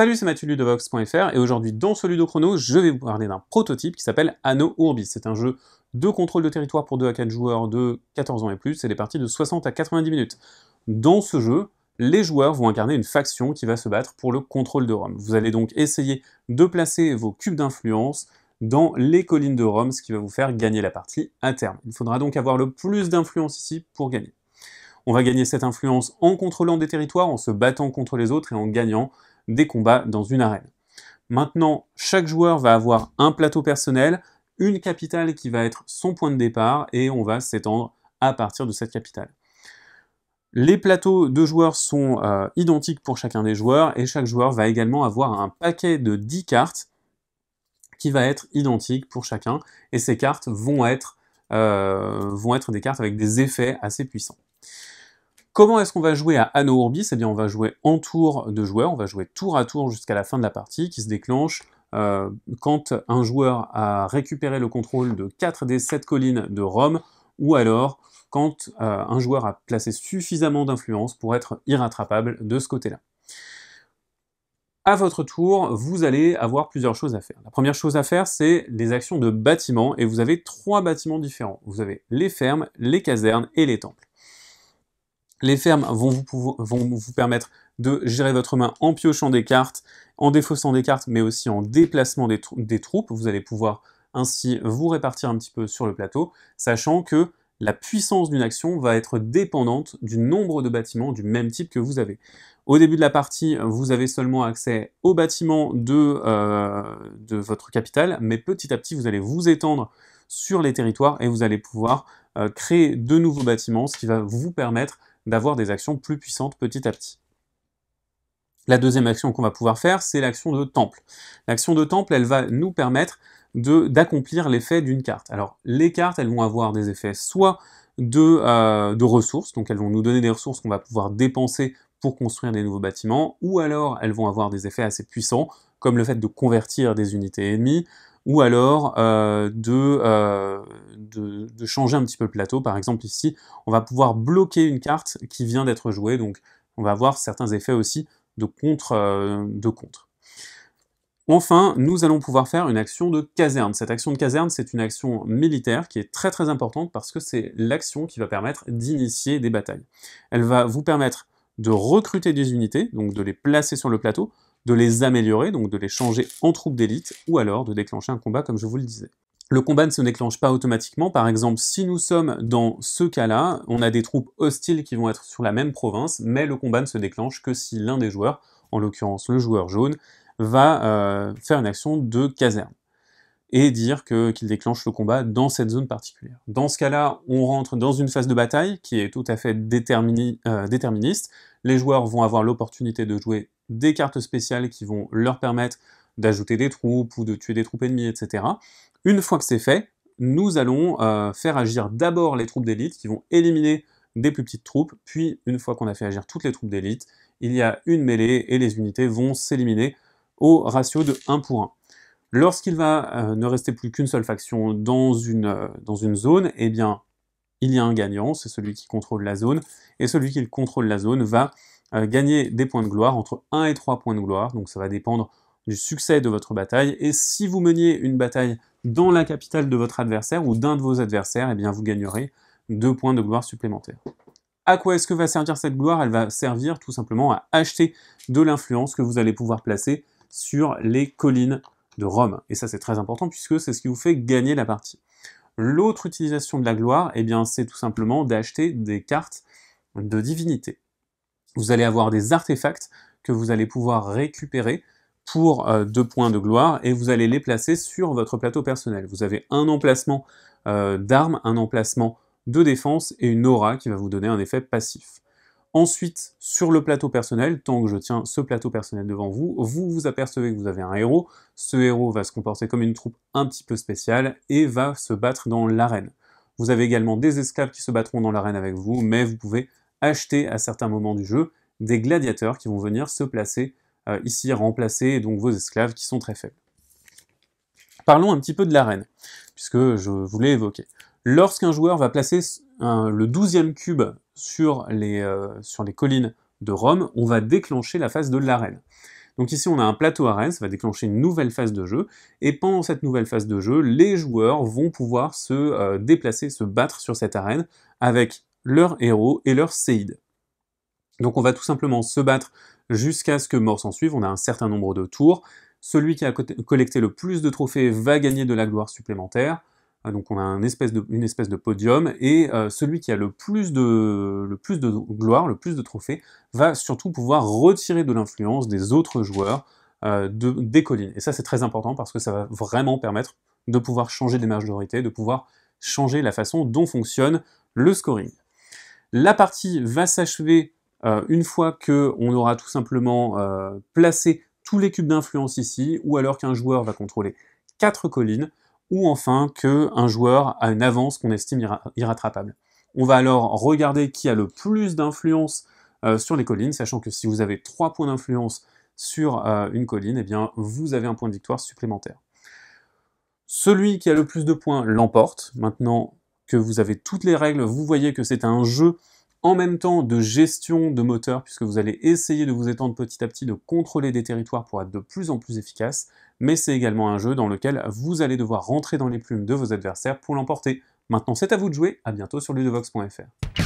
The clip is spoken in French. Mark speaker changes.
Speaker 1: Salut, c'est Mathieu de Vox.fr et aujourd'hui dans ce Ludo Chrono, je vais vous parler d'un prototype qui s'appelle Anno Urbis. C'est un jeu de contrôle de territoire pour 2 à 4 joueurs de 14 ans et plus, c'est des parties de 60 à 90 minutes. Dans ce jeu, les joueurs vont incarner une faction qui va se battre pour le contrôle de Rome. Vous allez donc essayer de placer vos cubes d'influence dans les collines de Rome, ce qui va vous faire gagner la partie à terme. Il faudra donc avoir le plus d'influence ici pour gagner. On va gagner cette influence en contrôlant des territoires, en se battant contre les autres et en gagnant des combats dans une arène. Maintenant, chaque joueur va avoir un plateau personnel, une capitale qui va être son point de départ, et on va s'étendre à partir de cette capitale. Les plateaux de joueurs sont euh, identiques pour chacun des joueurs, et chaque joueur va également avoir un paquet de 10 cartes qui va être identique pour chacun, et ces cartes vont être, euh, vont être des cartes avec des effets assez puissants. Comment est-ce qu'on va jouer à Anno C'est-à-dire eh on va jouer en tour de joueurs, on va jouer tour à tour jusqu'à la fin de la partie qui se déclenche euh, quand un joueur a récupéré le contrôle de 4 des 7 collines de Rome, ou alors quand euh, un joueur a placé suffisamment d'influence pour être irrattrapable de ce côté-là. À votre tour, vous allez avoir plusieurs choses à faire. La première chose à faire, c'est les actions de bâtiments, et vous avez trois bâtiments différents. Vous avez les fermes, les casernes et les temples. Les fermes vont vous, permettre de gérer votre main en piochant des cartes, en défaussant des cartes, mais aussi en déplacement des, troupes. Vous allez pouvoir ainsi vous répartir un petit peu sur le plateau, sachant que la puissance d'une action va être dépendante du nombre de bâtiments du même type que vous avez. Au début de la partie, vous avez seulement accès aux bâtiments euh, de, votre capitale, mais petit à petit, vous allez vous étendre sur les territoires et vous allez pouvoir euh, créer de nouveaux bâtiments, ce qui va vous permettre d'avoir des actions plus puissantes petit à petit. La deuxième action qu'on va pouvoir faire, c'est l'action de temple. L'action de temple, elle va nous permettre d'accomplir l'effet d'une carte. Alors, les cartes, elles vont avoir des effets soit de, euh, de ressources, donc elles vont nous donner des ressources qu'on va pouvoir dépenser pour construire des nouveaux bâtiments, ou alors elles vont avoir des effets assez puissants, comme le fait de convertir des unités ennemies, ou alors euh, euh, de, changer un petit peu le plateau. Par exemple ici, on va pouvoir bloquer une carte qui vient d'être jouée, donc on va avoir certains effets aussi euh, de contre. Enfin, nous allons pouvoir faire une action de caserne. Cette action de caserne, c'est une action militaire qui est très très importante parce que c'est l'action qui va permettre d'initier des batailles. Elle va vous permettre de recruter des unités, donc de les placer sur le plateau, de les améliorer, donc de les changer en troupes d'élite, ou alors de déclencher un combat comme je vous le disais. Le combat ne se déclenche pas automatiquement, par exemple si nous sommes dans ce cas-là, on a des troupes hostiles qui vont être sur la même province, mais le combat ne se déclenche que si l'un des joueurs, en l'occurrence le joueur jaune, va euh, faire une action de caserne et dire qu'il déclenche le combat dans cette zone particulière. Dans ce cas-là, on rentre dans une phase de bataille qui est tout à fait euh, déterministe. Les joueurs vont avoir l'opportunité de jouer des cartes spéciales qui vont leur permettre d'ajouter des troupes ou de tuer des troupes ennemies, etc. Une fois que c'est fait, nous allons euh, faire agir d'abord les troupes d'élite qui vont éliminer des plus petites troupes, puis une fois qu'on a fait agir toutes les troupes d'élite, il y a une mêlée et les unités vont s'éliminer au ratio de 1 pour 1. Lorsqu'il va euh, ne rester plus qu'une seule faction dans une, euh, dans une zone, eh bien, il y a un gagnant, c'est celui qui contrôle la zone, et celui qui contrôle la zone va euh, gagner des points de gloire, entre 1 et 3 points de gloire, donc ça va dépendre du succès de votre bataille, et si vous meniez une bataille dans la capitale de votre adversaire ou d'un de vos adversaires, eh bien vous gagnerez 2 points de gloire supplémentaires. À quoi est-ce que va servir cette gloire Elle va servir tout simplement à acheter de l'influence que vous allez pouvoir placer sur les collines de Rome. Et ça, c'est très important puisque c'est ce qui vous fait gagner la partie. L'autre utilisation de la gloire, eh bien, c'est tout simplement d'acheter des cartes de divinité. Vous allez avoir des artefacts que vous allez pouvoir récupérer pour euh, deux points de gloire et vous allez les placer sur votre plateau personnel. Vous avez un emplacement euh, d'armes, un emplacement de défense et une aura qui va vous donner un effet passif. Ensuite, sur le plateau personnel, tant que je tiens ce plateau personnel devant vous, vous vous apercevez que vous avez un héros. Ce héros va se comporter comme une troupe un petit peu spéciale et va se battre dans l'arène. Vous avez également des esclaves qui se battront dans l'arène avec vous, mais vous pouvez acheter à certains moments du jeu des gladiateurs qui vont venir se placer euh, ici, remplacer donc vos esclaves qui sont très faibles. Parlons un petit peu de l'arène, puisque je vous l'ai évoqué. Lorsqu'un joueur va placer le 12e cube euh, sur les, collines de Rome, on va déclencher la phase de l'arène. Donc ici on a un plateau arène, ça va déclencher une nouvelle phase de jeu, et pendant cette nouvelle phase de jeu, les joueurs vont pouvoir se euh, déplacer, se battre sur cette arène avec leurs héros et leurs séides. Donc on va tout simplement se battre jusqu'à ce que mort s'en suive, on a un certain nombre de tours, celui qui a collecté le plus de trophées va gagner de la gloire supplémentaire, ah, donc on a une espèce de podium, et euh, celui qui a le plus, de, gloire, le plus de trophées, va surtout pouvoir retirer de l'influence des autres joueurs euh, des collines. Et ça c'est très important parce que ça va vraiment permettre de pouvoir changer des majorités, de pouvoir changer la façon dont fonctionne le scoring. La partie va s'achever euh, une fois qu'on aura tout simplement placé tous les cubes d'influence ici, ou alors qu'un joueur va contrôler quatre collines, ou enfin qu'un joueur a une avance qu'on estime irratrapable. On va alors regarder qui a le plus d'influence euh, sur les collines, sachant que si vous avez 3 points d'influence sur euh, une colline, eh bien, vous avez un point de victoire supplémentaire. Celui qui a le plus de points l'emporte. Maintenant que vous avez toutes les règles, vous voyez que c'est un jeu en même temps de gestion de moteur, puisque vous allez essayer de vous étendre petit à petit, de contrôler des territoires pour être de plus en plus efficace, mais c'est également un jeu dans lequel vous allez devoir rentrer dans les plumes de vos adversaires pour l'emporter. Maintenant c'est à vous de jouer, à bientôt sur ludovox.fr.